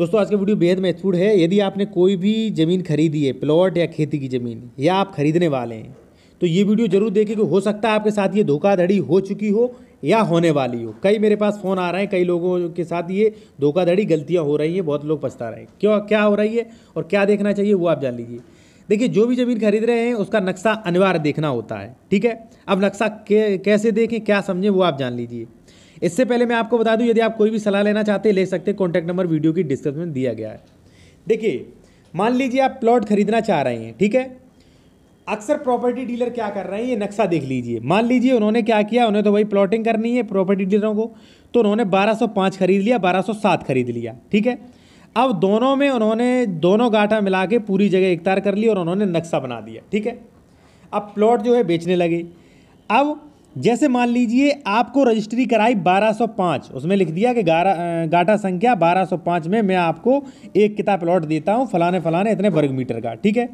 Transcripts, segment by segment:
दोस्तों आज का वीडियो बेहद महत्वपूर्ण है यदि आपने कोई भी ज़मीन खरीदी है प्लॉट या खेती की ज़मीन या आप खरीदने वाले हैं तो ये वीडियो जरूर देखें कि हो सकता है आपके साथ ये धोखाधड़ी हो चुकी हो या होने वाली हो कई मेरे पास फ़ोन आ रहे हैं कई लोगों के साथ ये धोखाधड़ी गलतियाँ हो रही हैं बहुत लोग पछता रहे हैं क्यों क्या हो रही है और क्या देखना चाहिए वो आप जान लीजिए देखिए जो भी ज़मीन खरीद रहे हैं उसका नक्शा अनिवार्य देखना होता है ठीक है अब नक्शा कैसे देखें क्या समझें वो आप जान लीजिए इससे पहले मैं आपको बता दूं यदि आप कोई भी सलाह लेना चाहते हैं ले सकते हैं कॉन्टैक्ट नंबर वीडियो की डिस्क्रिप्शन में दिया गया है देखिए मान लीजिए आप प्लॉट खरीदना चाह रहे हैं ठीक है अक्सर प्रॉपर्टी डीलर क्या कर रहे हैं ये नक्शा देख लीजिए मान लीजिए उन्होंने क्या किया उन्हें तो वही प्लॉटिंग करनी है प्रॉपर्टी डीलरों को तो उन्होंने 1205 खरीद लिया 1207 खरीद लिया ठीक है अब दोनों में उन्होंने दोनों गाठा मिला के पूरी जगह एकतार कर ली और उन्होंने नक्शा बना दिया ठीक है अब प्लॉट जो है बेचने लगे अब जैसे मान लीजिए आपको रजिस्ट्री कराई 1205 उसमें लिख दिया कि गारा गाटा संख्या 1205 में मैं आपको एक किताब प्लॉट देता हूँ फलाने फलाने इतने वर्ग मीटर का ठीक है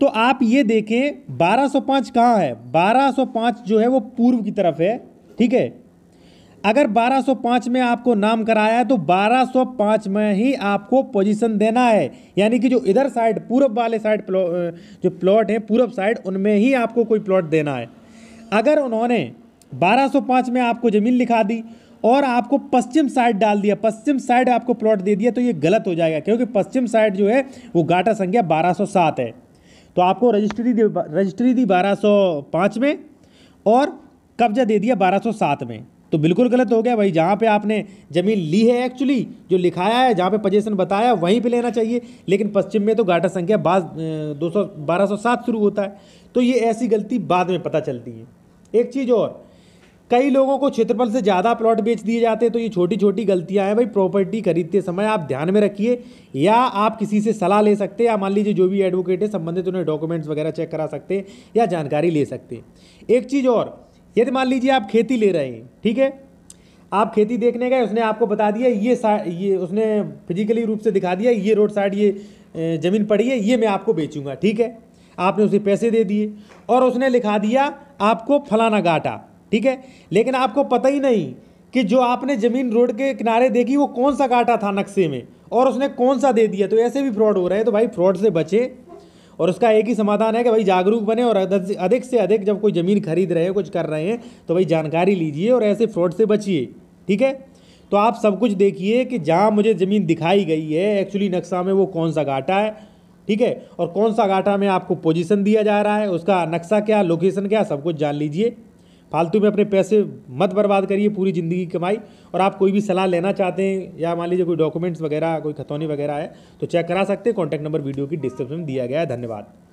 तो आप ये देखें 1205 कहाँ है 1205 जो है वो पूर्व की तरफ है ठीक है अगर 1205 में आपको नाम कराया है तो 1205 में ही आपको पोजीशन देना है यानी कि जो इधर साइड पूरब वाले साइड प्लॉ जो प्लॉट है पूरब साइड उनमें ही आपको कोई प्लॉट देना है अगर उन्होंने 1205 में आपको ज़मीन लिखा दी और आपको पश्चिम साइड डाल दिया पश्चिम साइड आपको प्लॉट दे दिया तो ये गलत हो जाएगा क्योंकि पश्चिम साइड जो है वो घाटा संख्या 1207 है तो आपको रजिस्ट्री दी रजिस्ट्री दी 1205 में और कब्जा दे दिया 1207 में तो बिल्कुल गलत हो गया भाई जहाँ पे आपने ज़मीन ली है एक्चुअली जो लिखाया है जहाँ पे पजेशन बताया वहीं पे लेना चाहिए लेकिन पश्चिम में तो घाटा संख्या बाद दो सौ शुरू होता है तो ये ऐसी गलती बाद में पता चलती है एक चीज़ और कई लोगों को क्षेत्रफल से ज़्यादा प्लॉट बेच दिए जाते हैं तो ये छोटी छोटी गलतियां हैं भाई प्रॉपर्टी खरीदते समय आप ध्यान में रखिए या आप किसी से सलाह ले सकते हैं या मान लीजिए जो भी एडवोकेट है संबंधित उन्हें डॉक्यूमेंट्स वगैरह चेक करा सकते हैं या जानकारी ले सकते हैं एक चीज़ और यदि मान लीजिए आप खेती ले रहे हैं ठीक है आप खेती देखने गए उसने आपको बता दिया ये ये उसने फिजिकली रूप से दिखा दिया ये रोड साइड ये ज़मीन पड़ी है ये मैं आपको बेचूंगा ठीक है आपने उसे पैसे दे दिए और उसने लिखा दिया आपको फलाना घाटा ठीक है लेकिन आपको पता ही नहीं कि जो आपने ज़मीन रोड के किनारे देखी वो कौन सा घाटा था नक्शे में और उसने कौन सा दे दिया तो ऐसे भी फ्रॉड हो रहे हैं तो भाई फ्रॉड से बचे और उसका एक ही समाधान है कि भाई जागरूक बने और अधिक से अधिक जब कोई ज़मीन खरीद रहे हैं कुछ कर रहे हैं तो भाई जानकारी लीजिए और ऐसे फ्रॉड से बचिए ठीक है तो आप सब कुछ देखिए कि जहाँ मुझे ज़मीन दिखाई गई है एक्चुअली नक्शा में वो कौन सा घाटा है ठीक है और कौन सा गाठा में आपको पोजीशन दिया जा रहा है उसका नक्शा क्या लोकेशन क्या सब कुछ जान लीजिए फालतू में अपने पैसे मत बर्बाद करिए पूरी ज़िंदगी कमाई और आप कोई भी सलाह लेना चाहते हैं या मान लीजिए कोई डॉक्यूमेंट्स वगैरह कोई खतौनी वगैरह है तो चेक करा सकते हैं कॉन्टैक्ट नंबर वीडियो की डिस्क्रिप्शन में दिया गया है धन्यवाद